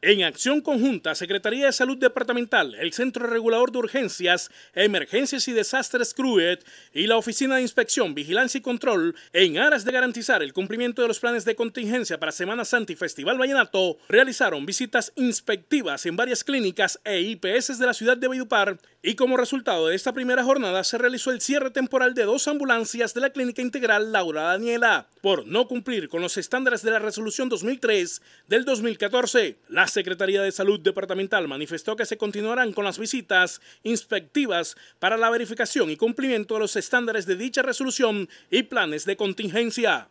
En acción conjunta, Secretaría de Salud Departamental, el Centro Regulador de Urgencias, Emergencias y Desastres CRUET y la Oficina de Inspección, Vigilancia y Control, en aras de garantizar el cumplimiento de los planes de contingencia para Semana Santa y Festival Vallenato, realizaron visitas inspectivas en varias clínicas e IPS de la ciudad de Valledupar y como resultado de esta primera jornada se realizó el cierre temporal de dos ambulancias de la Clínica Integral Laura Daniela por no cumplir con los estándares de la Resolución 2003 del 2014. La Secretaría de Salud Departamental manifestó que se continuarán con las visitas inspectivas para la verificación y cumplimiento de los estándares de dicha resolución y planes de contingencia.